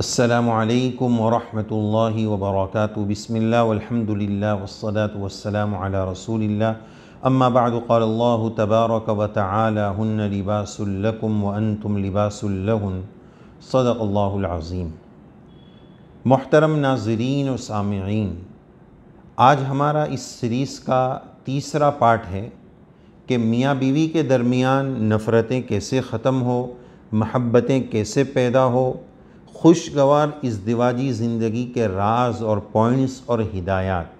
असलकम वरहमल वबरक बसमिल्ला वसलाम रसूल अम्मा बाद तबारक व तन लिबासम वन तुम लिबासहन सदक़ल्लाज़ीम मोहतरम नाजरीन और सामीन आज हमारा इस सीरीज़ का तीसरा पार्ट है कि मियाँ बीवी के दरमियान नफ़रतें कैसे ख़त्म हो महब्बतें कैसे पैदा हो खुशगवार इस दिवाजी ज़िंदगी के राज और पॉइंट्स और हिदायत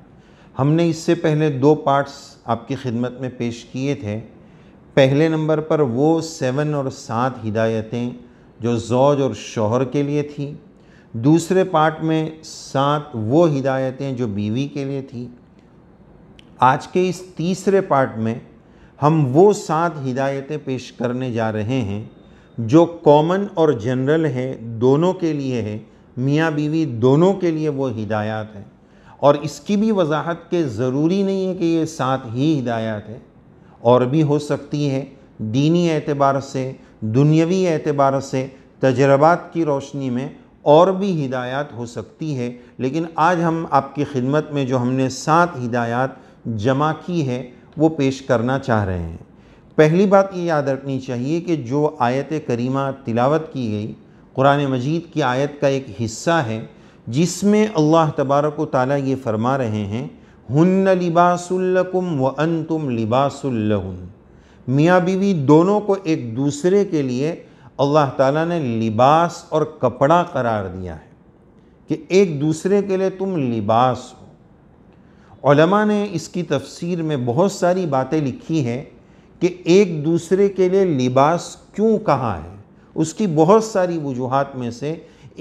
हमने इससे पहले दो पार्ट्स आपकी खिदमत में पेश किए थे पहले नंबर पर वो सेवन और सात हिदायतें जो जौज और शोहर के लिए थी दूसरे पार्ट में सात वो हिदायतें जो बीवी के लिए थी आज के इस तीसरे पार्ट में हम वो सात हिदायतें पेश करने जा रहे हैं जो कॉमन और जनरल है दोनों के लिए है मियाँ बीवी दोनों के लिए वो हिदायत है और इसकी भी वजाहत के ज़रूरी नहीं है कि ये साथ ही हिदायत है और भी हो सकती है दीनी एतबार से दुनियावी एतबार से तजर्बात की रोशनी में और भी हिदायत हो सकती है लेकिन आज हम आपकी खिदमत में जो हमने सात हिदायत जमा की है वो पेश करना चाह रहे हैं पहली बात ये याद रखनी चाहिए कि जो आयत करीमा तिलावत की गई कुरान मजीद की आयत का एक हिस्सा है जिसमें अल्लाह तबारक ताली ये फरमा रहे हैं हन्न लिबासुल्लकुम व अन तुम लिबासुल्लहन मियाँ बीवी दोनों को एक दूसरे के लिए अल्लाह ताला ने लिबास और कपड़ा करार दिया है कि एक दूसरे के लिए तुम लिबास हो ने इसकी तफसीर में बहुत सारी बातें लिखी हैं कि एक दूसरे के लिए लिबास क्यों कहा है उसकी बहुत सारी वजूहत में से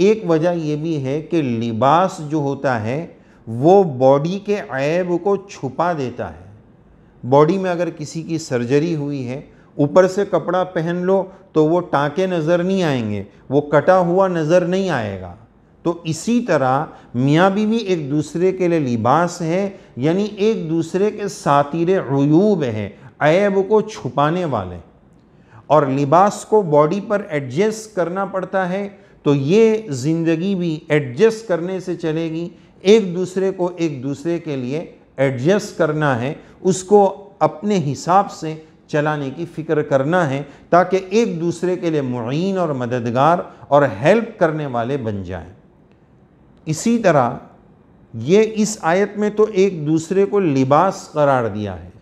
एक वजह यह भी है कि लिबास जो होता है वो बॉडी के ऐब को छुपा देता है बॉडी में अगर किसी की सर्जरी हुई है ऊपर से कपड़ा पहन लो तो वो टाँके नज़र नहीं आएंगे वो कटा हुआ नज़र नहीं आएगा तो इसी तरह मियाँ बीवी एक दूसरे के लिए लिबास है यानी एक दूसरे के सातिर अयूब है ऐब को छुपाने वाले और लिबास को बॉडी पर एडजस्ट करना पड़ता है तो ये ज़िंदगी भी एडजस्ट करने से चलेगी एक दूसरे को एक दूसरे के लिए एडजस्ट करना है उसको अपने हिसाब से चलाने की फ़िक्र करना है ताकि एक दूसरे के लिए मुन और मददगार और हेल्प करने वाले बन जाएं इसी तरह ये इस आयत में तो एक दूसरे को लिबास करार दिया है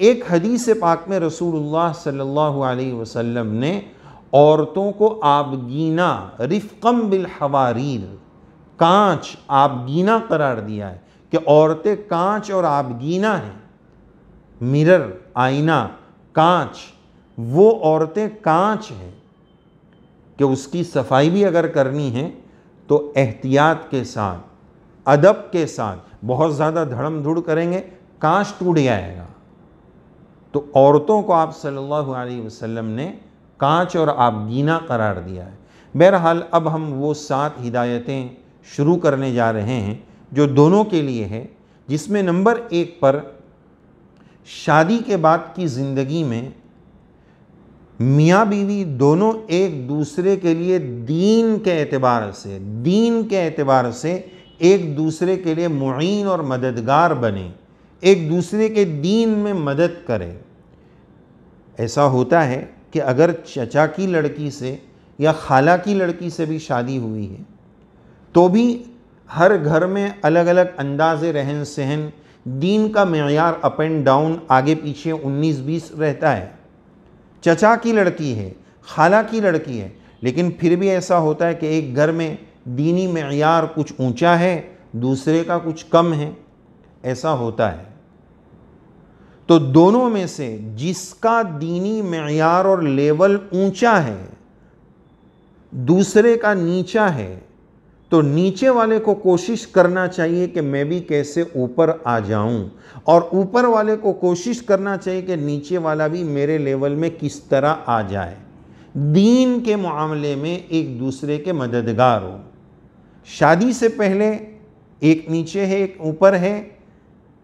एक हदीस पाक में रसूल सल्लल्लाहु अलैहि वसल्लम ने औरतों को आबगीना रिफ़कम बिल हवारीर कांच आबगीना करार दिया है कि औरतें कांच और आबगीना हैं मिरर आईना कांच वो औरतें कांच हैं कि उसकी सफाई भी अगर करनी है तो एहतियात के साथ अदब के साथ बहुत ज़्यादा धड़म धुड़ करेंगे कांच टूट जाएगा तो औरतों को आप सल्लल्लाहु अलैहि वसल्लम ने कांच और आबगीना करार दिया है बहरहाल अब हम वो सात हिदायतें शुरू करने जा रहे हैं जो दोनों के लिए है जिसमें नंबर एक पर शादी के बाद की ज़िंदगी में मियाँ बीवी दोनों एक दूसरे के लिए दीन के एतबार से दीन के एतबार से एक दूसरे के लिए मुइन और मददगार बने एक दूसरे के दीन में मदद करें ऐसा होता है कि अगर चचा की लड़की से या खाला की लड़की से भी शादी हुई है तो भी हर घर में अलग अलग अंदाज रहन सहन दीन का मैार अप एंड डाउन आगे पीछे 19-20 रहता है चचा की लड़की है खाला की लड़की है लेकिन फिर भी ऐसा होता है कि एक घर में दीनी मैार कुछ ऊंचा है दूसरे का कुछ कम है ऐसा होता है तो दोनों में से जिसका दीनी मैार और लेवल ऊंचा है दूसरे का नीचा है तो नीचे वाले को कोशिश करना चाहिए कि मैं भी कैसे ऊपर आ जाऊं और ऊपर वाले को कोशिश करना चाहिए कि नीचे वाला भी मेरे लेवल में किस तरह आ जाए दीन के मामले में एक दूसरे के मददगार हो शादी से पहले एक नीचे है एक ऊपर है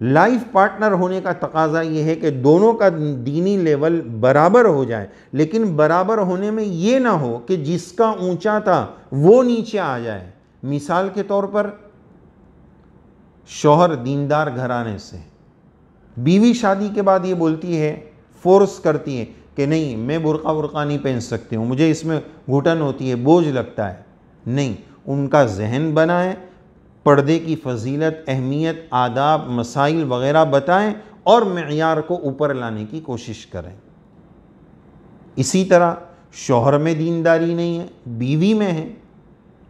लाइफ पार्टनर होने का तकाजा ये है कि दोनों का दीनी लेवल बराबर हो जाए लेकिन बराबर होने में ये ना हो कि जिसका ऊंचा था वो नीचे आ जाए मिसाल के तौर पर शोहर दीनदार घराने से बीवी शादी के बाद ये बोलती है फोर्स करती है कि नहीं मैं बुरका बुरका नहीं पहन सकती हूँ मुझे इसमें घुटन होती है बोझ लगता है नहीं उनका जहन बनाए पर्दे की फजीलत अहमियत आदाब मसाइल वगैरह बताएं और मैार को ऊपर लाने की कोशिश करें इसी तरह शोहर में दीनदारी नहीं है बीवी में है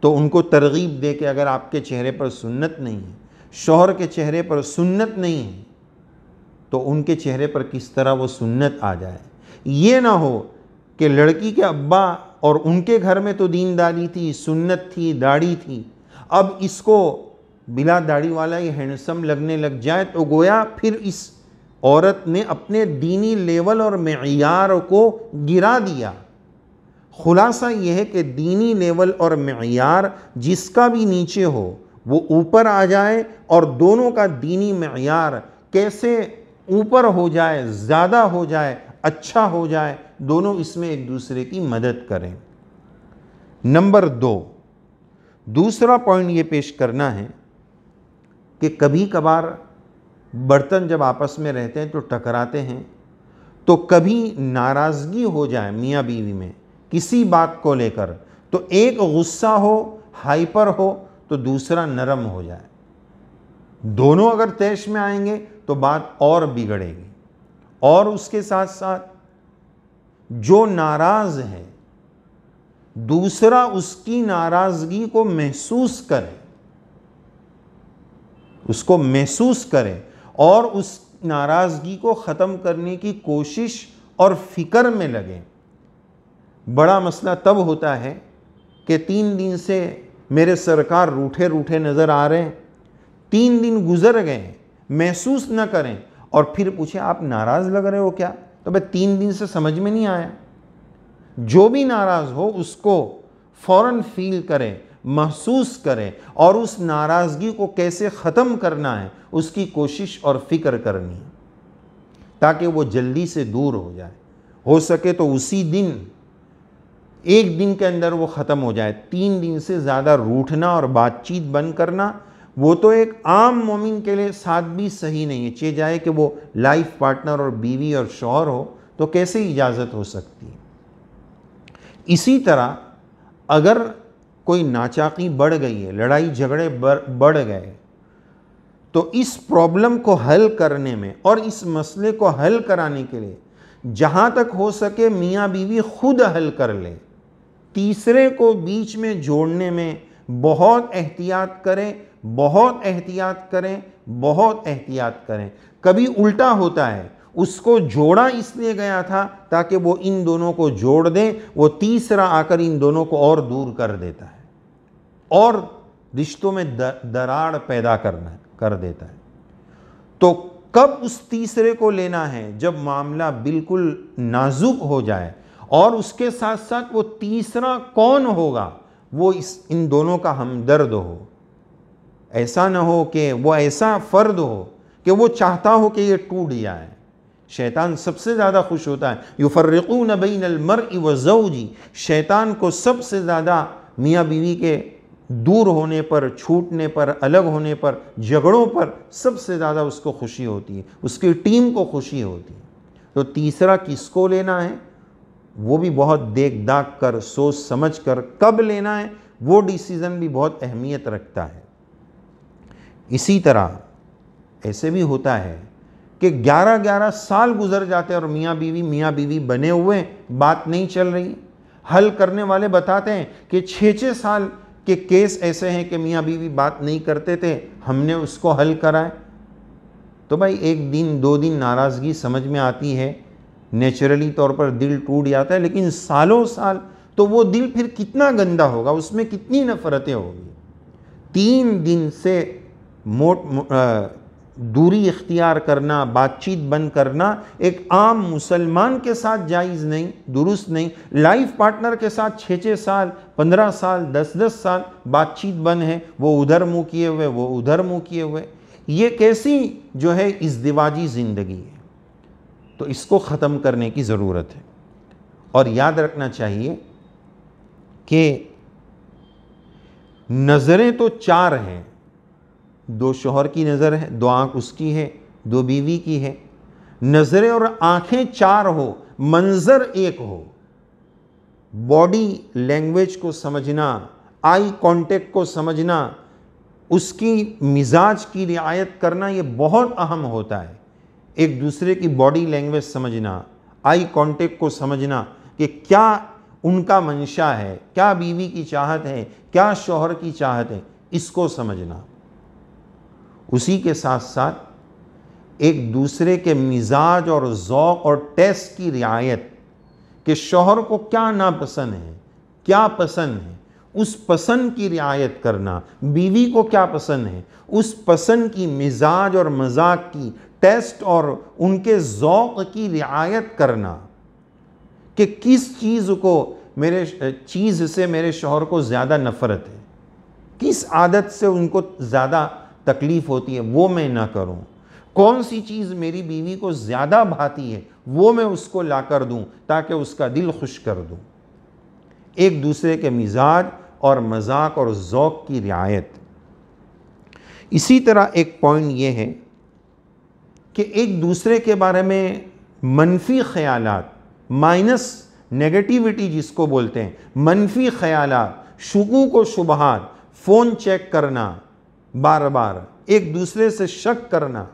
तो उनको तरगीब दे के अगर आपके चेहरे पर सुन्नत नहीं है शोहर के चेहरे पर सुन्नत नहीं है तो उनके चेहरे पर किस तरह वो सुन्नत आ जाए ये ना हो कि लड़की के अब्बा और उनके घर में तो दीनदारी थी सुन्नत थी दाढ़ी थी अब इसको बिला दाढ़ी वाला ये हैंडसम लगने लग जाए तो गोया फिर इस औरत ने अपने दीनी लेवल और मैार को गिरा दिया खुलासा यह है कि दीनी लेवल और मैार जिसका भी नीचे हो वो ऊपर आ जाए और दोनों का दीनी मैार कैसे ऊपर हो जाए ज़्यादा हो जाए अच्छा हो जाए दोनों इसमें एक दूसरे की मदद करें नंबर दो दूसरा पॉइंट ये पेश करना है कि कभी कभार बर्तन जब आपस में रहते हैं तो टकराते हैं तो कभी नाराज़गी हो जाए मियाँ बीवी में किसी बात को लेकर तो एक गुस्सा हो हाइपर हो तो दूसरा नरम हो जाए दोनों अगर तेज में आएंगे तो बात और बिगड़ेगी और उसके साथ साथ जो नाराज़ है दूसरा उसकी नाराज़गी को महसूस करे उसको महसूस करे और उस नाराज़गी को ख़त्म करने की कोशिश और फिक्र में लगे बड़ा मसला तब होता है कि तीन दिन से मेरे सरकार रूठे रूठे नज़र आ रहे हैं तीन दिन गुजर गए महसूस न करें और फिर पूछे आप नाराज़ लग रहे हो क्या तो भाई तीन दिन से समझ में नहीं आया जो भी नाराज़ हो उसको फ़ौर फील करें महसूस करें और उस नाराज़गी को कैसे ख़त्म करना है उसकी कोशिश और फिक्र करनी है ताकि वो जल्दी से दूर हो जाए हो सके तो उसी दिन एक दिन के अंदर वो ख़त्म हो जाए तीन दिन से ज़्यादा रूठना और बातचीत बंद करना वो तो एक आम मोमिन के लिए साथ भी सही नहीं है चे जाए कि वो लाइफ पार्टनर और बीवी और शौहर हो तो कैसे इजाज़त हो सकती है इसी तरह अगर कोई नाचाकी बढ़ गई है लड़ाई झगड़े बढ़ गए तो इस प्रॉब्लम को हल करने में और इस मसले को हल कराने के लिए जहाँ तक हो सके मियाँ बीवी खुद हल कर ले तीसरे को बीच में जोड़ने में बहुत एहतियात करें बहुत एहतियात करें बहुत एहतियात करें कभी उल्टा होता है उसको जोड़ा इसलिए गया था ताकि वो इन दोनों को जोड़ दे वो तीसरा आकर इन दोनों को और दूर कर देता है और रिश्तों में दराड़ पैदा करना कर देता है तो कब उस तीसरे को लेना है जब मामला बिल्कुल नाजुक हो जाए और उसके साथ साथ वो तीसरा कौन होगा वो इस इन दोनों का हमदर्द हो ऐसा ना हो कि वो ऐसा फ़र्द हो कि वो चाहता हो कि ये टूट जाए शैतान सबसे ज़्यादा खुश होता है युफर्रकून बिन अलमर जी शैतान को सबसे ज़्यादा मियाँ बीवी के दूर होने पर छूटने पर अलग होने पर झगड़ों पर सबसे ज़्यादा उसको खुशी होती है उसकी टीम को खुशी होती है तो तीसरा किसको लेना है वो भी बहुत देख दाख कर सोच समझ कर कब लेना है वो डिसीज़न भी बहुत अहमियत रखता है इसी तरह ऐसे भी होता है कि 11-11 साल गुजर जाते हैं और मियाँ बीवी मियाँ बीवी बने हुए बात नहीं चल रही हल करने वाले बताते हैं कि छः छः साल के केस ऐसे हैं कि मियाँ बीवी बात नहीं करते थे हमने उसको हल कराए तो भाई एक दिन दो दिन नाराज़गी समझ में आती है नेचुरली तौर पर दिल टूट जाता है लेकिन सालों साल तो वो दिल फिर कितना गंदा होगा उसमें कितनी नफरतें होगी तीन दिन से मोट दूरी इख्तियार करना बातचीत बंद करना एक आम मुसलमान के साथ जायज़ नहीं दुरुस्त नहीं लाइफ पार्टनर के साथ छः छः साल पंद्रह साल दस दस साल बातचीत बंद है वो उधर मुँह किए हुए वो उधर मुँह किए हुए ये कैसी जो है इस दिवाजी ज़िंदगी है तो इसको ख़त्म करने की ज़रूरत है और याद रखना चाहिए कि नज़रें तो चार हैं दो शोहर की नज़र है दो आँख उसकी है दो बीवी की है नज़रें और आँखें चार हो मंज़र एक हो बॉडी लैंग्वेज को समझना आई कांटेक्ट को समझना उसकी मिजाज की रियायत करना ये बहुत अहम होता है एक दूसरे की बॉडी लैंग्वेज समझना आई कांटेक्ट को समझना कि क्या उनका मंशा है क्या बीवी की चाहत है क्या शोहर की चाहत है इसको समझना उसी के साथ साथ एक दूसरे के मिजाज और ओक़ और टेस्ट की रियायत कि शोहर को क्या नापसंद है क्या पसंद है उस पसंद की रियायत करना बीवी को क्या पसंद है उस पसंद की मिजाज और मजाक की टेस्ट और उनके ओक़ की रियायत करना कि किस चीज़ को मेरे चीज़ से मेरे शोहर को ज़्यादा नफ़रत है किस आदत से उनको ज़्यादा तकलीफ़ होती है वो मैं ना करूँ कौन सी चीज़ मेरी बीवी को ज़्यादा भाती है वो मैं उसको ला कर दूँ ताकि उसका दिल खुश कर दूँ एक दूसरे के मिजाज और मजाक और ओक़ की रियायत इसी तरह एक पॉइंट ये है कि एक दूसरे के बारे में मनफी ख्याल माइनस नेगेटिविटी जिसको बोलते हैं मनफी ख्याल शकूक व शुबहत फ़ोन चेक करना बार बार एक दूसरे से शक करना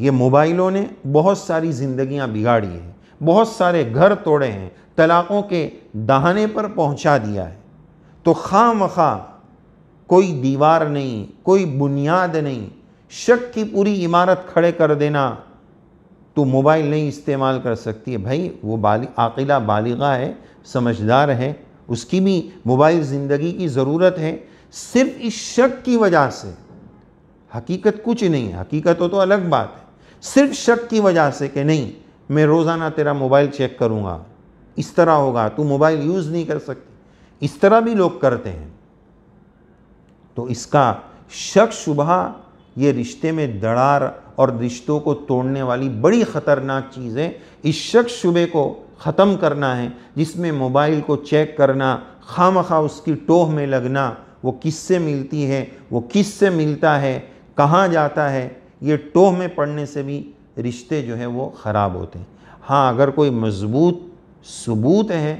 ये मोबाइलों ने बहुत सारी ज़िंदगियां बिगाड़ी हैं बहुत सारे घर तोड़े हैं तलाक़ों के दहाने पर पहुंचा दिया है तो खाम खा कोई दीवार नहीं कोई बुनियाद नहीं शक की पूरी इमारत खड़े कर देना तो मोबाइल नहीं इस्तेमाल कर सकती है भाई वो बाली आकिला बालिगा है समझदार है उसकी भी मोबाइल ज़िंदगी की ज़रूरत है सिर्फ इस शक की वजह से हकीकत कुछ नहीं है हकीकत हो तो अलग बात है सिर्फ शक की वजह से कि नहीं मैं रोज़ाना तेरा मोबाइल चेक करूँगा इस तरह होगा तू मोबाइल यूज़ नहीं कर सकती इस तरह भी लोग करते हैं तो इसका शक शुबा ये रिश्ते में दरार और रिश्तों को तोड़ने वाली बड़ी ख़तरनाक चीज़ है इस शक शुबे को ख़त्म करना है जिसमें मोबाइल को चेक करना खाम खा उसकी टोह में लगना वो किससे मिलती है वो किससे मिलता है कहाँ जाता है ये टोह में पड़ने से भी रिश्ते जो है वो ख़राब होते हैं हाँ अगर कोई मजबूत सबूत है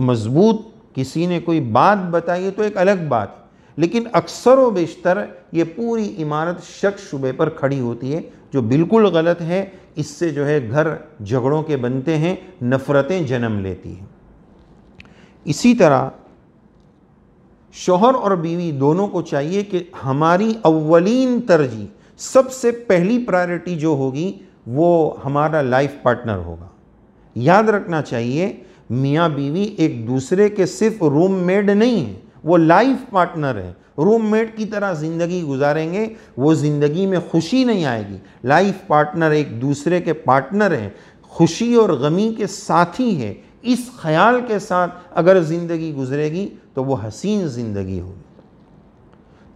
मजबूत किसी ने कोई बात बताई है तो एक अलग बात लेकिन अक्सर व बेशतर ये पूरी इमारत शक शुबे पर खड़ी होती है जो बिल्कुल गलत है इससे जो है घर झगड़ों के बनते हैं नफ़रतें जन्म लेती हैं इसी तरह शोहर और बीवी दोनों को चाहिए कि हमारी अवलिन तरजीह सबसे पहली प्रायोरिटी जो होगी वो हमारा लाइफ पार्टनर होगा याद रखना चाहिए मियाँ बीवी एक दूसरे के सिर्फ मेड नहीं है वो लाइफ पार्टनर है रूममेट की तरह ज़िंदगी गुजारेंगे वो ज़िंदगी में खुशी नहीं आएगी लाइफ पार्टनर एक दूसरे के पार्टनर हैं खुशी और गमी के साथी हैं इस ख्याल के साथ अगर ज़िंदगी गुजरेगी तो वो हसीन ज़िंदगी होगी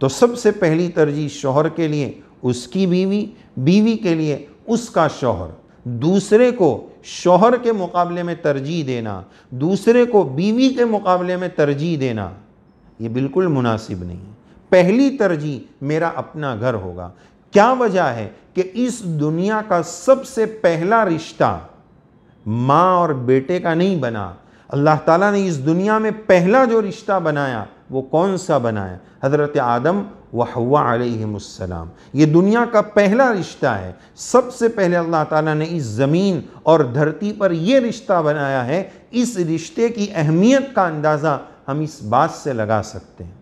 तो सबसे पहली तरजीह शोहर के लिए उसकी बीवी बीवी के लिए उसका शोहर दूसरे को शोहर के मुकाबले में तरजीह देना दूसरे को बीवी के मुकाबले में तरजीह देना ये बिल्कुल मुनासिब नहीं है पहली तरजीह मेरा अपना घर होगा क्या वजह है कि इस दुनिया का सबसे पहला रिश्ता माँ और बेटे का नहीं बना अल्लाह ताला ने इस दुनिया में पहला जो रिश्ता बनाया वो कौन सा बनाया हज़रत आदम व हवा आलम ये दुनिया का पहला रिश्ता है सबसे पहले अल्लाह ताला ने इस ज़मीन और धरती पर यह रिश्ता बनाया है इस रिश्ते की अहमियत का अंदाज़ा हम इस बात से लगा सकते हैं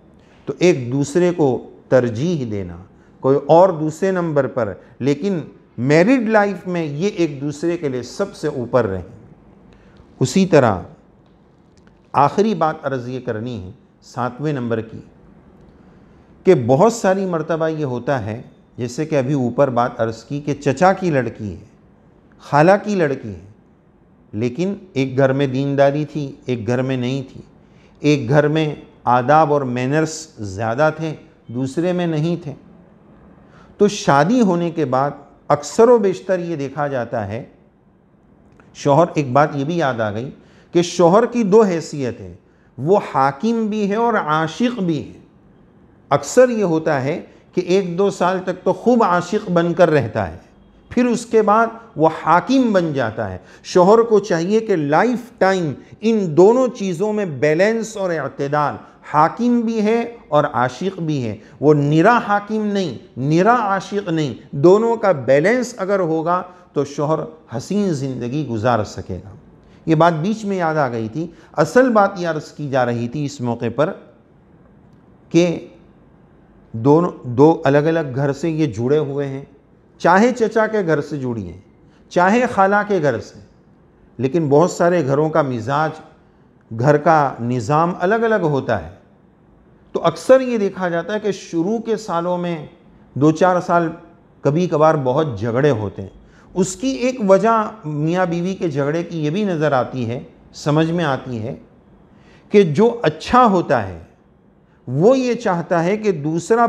तो एक दूसरे को तरजीह देना कोई और दूसरे नंबर पर लेकिन मैरिड लाइफ में ये एक दूसरे के लिए सबसे ऊपर रहें उसी तरह आखिरी बात अर्ज़ ये करनी है सातवें नंबर की कि बहुत सारी मर्तबा ये होता है जैसे कि अभी ऊपर बात अर्ज़ की कि चचा की लड़की है खाला की लड़की है लेकिन एक घर में दीनदारी थी एक घर में नहीं थी एक घर में आदाब और मैनर्स ज़्यादा थे दूसरे में नहीं थे तो शादी होने के बाद अक्सर व बेशतर ये देखा जाता है शोहर एक बात ये भी याद आ गई कि शोहर की दो हैसियत है वो हाकिम भी है और आशिक भी है अक्सर ये होता है कि एक दो साल तक तो खूब आशिक बनकर रहता है फिर उसके बाद वो हाकिम बन जाता है शोहर को चाहिए कि लाइफ टाइम इन दोनों चीज़ों में बैलेंस और अतदाल हाकिम भी है और आशिक भी है वो निरा हाकिम नहीं निरा आशिक नहीं दोनों का बैलेंस अगर होगा तो शोहर हसीन ज़िंदगी गुजार सकेगा ये बात बीच में याद आ गई थी असल बात ये अर्ज़ की जा रही थी इस मौके पर कि दोनों दो अलग अलग घर से ये जुड़े हुए हैं चाहे चचा के घर से जुड़ी हैं चाहे खाला के घर से लेकिन बहुत सारे घरों का मिजाज घर का निज़ाम अलग अलग होता है तो अक्सर ये देखा जाता है कि शुरू के सालों में दो चार साल कभी कभार बहुत झगड़े होते हैं उसकी एक वजह मियाँ बीवी के झगड़े की ये भी नज़र आती है समझ में आती है कि जो अच्छा होता है वो ये चाहता है कि दूसरा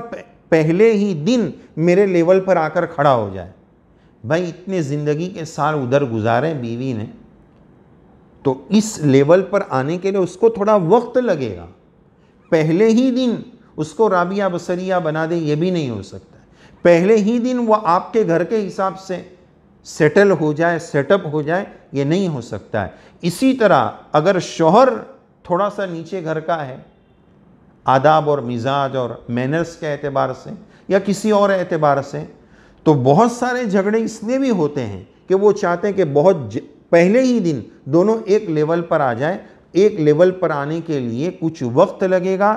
पहले ही दिन मेरे लेवल पर आकर खड़ा हो जाए भाई इतने ज़िंदगी के साल उधर गुजारे बीवी ने तो इस लेवल पर आने के लिए उसको थोड़ा वक्त लगेगा पहले ही दिन उसको राबिया बसरिया बना दे ये भी नहीं हो सकता पहले ही दिन वो आपके घर के हिसाब से सेटल हो जाए सेटअप हो जाए ये नहीं हो सकता है इसी तरह अगर शोहर थोड़ा सा नीचे घर का है आदाब और मिजाज और मैनर्स के अतबार से या किसी और एतबार से तो बहुत सारे झगड़े इसलिए भी होते हैं कि वो चाहते हैं कि बहुत पहले ही दिन दोनों एक लेवल पर आ जाए एक लेवल पर आने के लिए कुछ वक्त लगेगा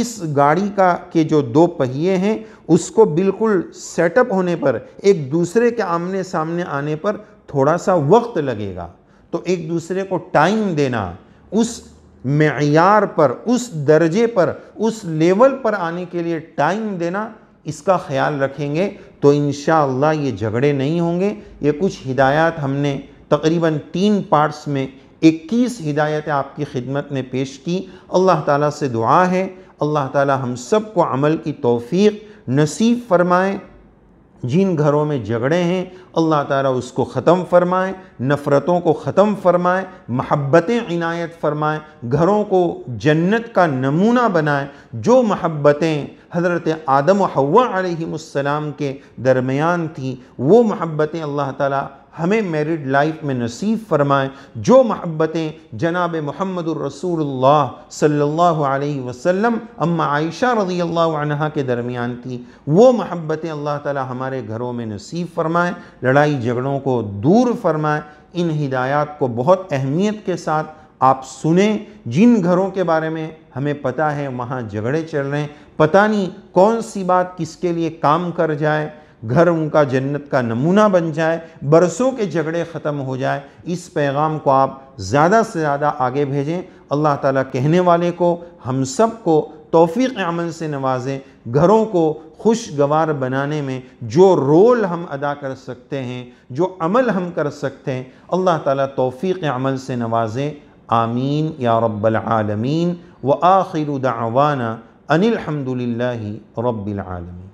इस गाड़ी का के जो दो पहिए हैं उसको बिल्कुल सेटअप होने पर एक दूसरे के आमने सामने आने पर थोड़ा सा वक्त लगेगा तो एक दूसरे को टाइम देना उस मैार पर उस दर्जे पर उस लेवल पर आने के लिए टाइम देना इसका ख्याल रखेंगे तो इन ये झगड़े नहीं होंगे ये कुछ हिदायत हमने तकरीबन तीन पार्ट्स में 21 हिदायतें आपकी खिदमत में पेश की अल्लाह ताला से दुआ है अल्लाह ताला हम सब को अमल की तोफ़ी नसीब फरमाएँ जिन घरों में झगड़े हैं अल्लाह ताला उसको ख़त्म फरमाए नफ़रतों को ख़त्म फरमाए महब्बतें इनायत फरमाए घरों को जन्नत का नमूना बनाए जो महब्बतें हज़रत आदम हवा आसमाम के दरमियान थी वो महब्बतें अल्लाह ताला हमें मेरिड लाइफ में नसीब फरमाएं जो महब्बतें जनाब महमद रसूल सल्लल्लाहु अलैहि वसल्लम अम्मा आयशा रजी अल्लाह के दरमियान थी वो महब्बतें अल्लाह ताला हमारे घरों में नसीब फरमाएं लड़ाई झगड़ों को दूर फरमाएं इन हिदायत को बहुत अहमियत के साथ आप सुने जिन घरों के बारे में हमें पता है वहाँ झगड़े चल रहे हैं पता नहीं कौन सी बात किसके लिए काम कर जाए घर उनका जन्नत का नमूना बन जाए बरसों के झगड़े ख़त्म हो जाए इस पैगाम को आप ज़्यादा से ज़्यादा आगे भेजें अल्लाह ताला कहने वाले को हम सब को तोफ़ी अमल से नवाजें घरों को खुशगवार बनाने में जो रोल हम अदा कर सकते हैं जो अमल हम कर सकते हैं अल्लाह ताला तोफ़ी अमल से नवाजें आमीन या आलमीन व आखिर दावाना अनिलहमदिल्ला रब्बिलआलमीन